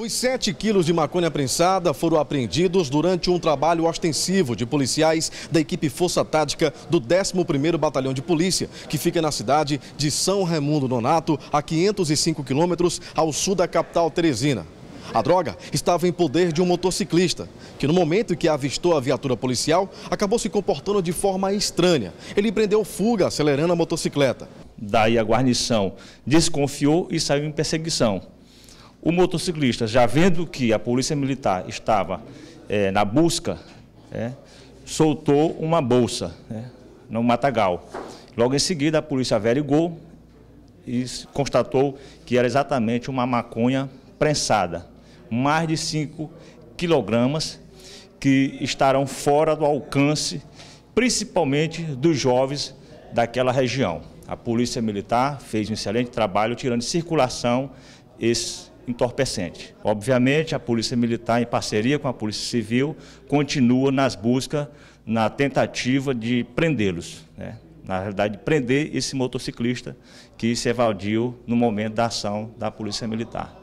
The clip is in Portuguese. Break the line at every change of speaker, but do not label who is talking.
Os 7 quilos de maconha prensada foram apreendidos durante um trabalho ostensivo de policiais da equipe Força Tática do 11º Batalhão de Polícia, que fica na cidade de São Raimundo Nonato, a 505 quilômetros ao sul da capital teresina. A droga estava em poder de um motociclista, que no momento em que avistou a viatura policial, acabou se comportando de forma estranha. Ele prendeu fuga acelerando a motocicleta. Daí a guarnição desconfiou e saiu em perseguição. O
motociclista, já vendo que a polícia militar estava é, na busca, é, soltou uma bolsa né, no matagal. Logo em seguida, a polícia averigou e constatou que era exatamente uma maconha prensada, mais de 5 quilogramas, que estarão fora do alcance, principalmente dos jovens daquela região. A Polícia Militar fez um excelente trabalho tirando de circulação esse entorpecente. Obviamente, a Polícia Militar, em parceria com a Polícia Civil, continua nas buscas, na tentativa de prendê-los. Né? Na realidade, prender esse motociclista que se evadiu no momento da ação da Polícia Militar.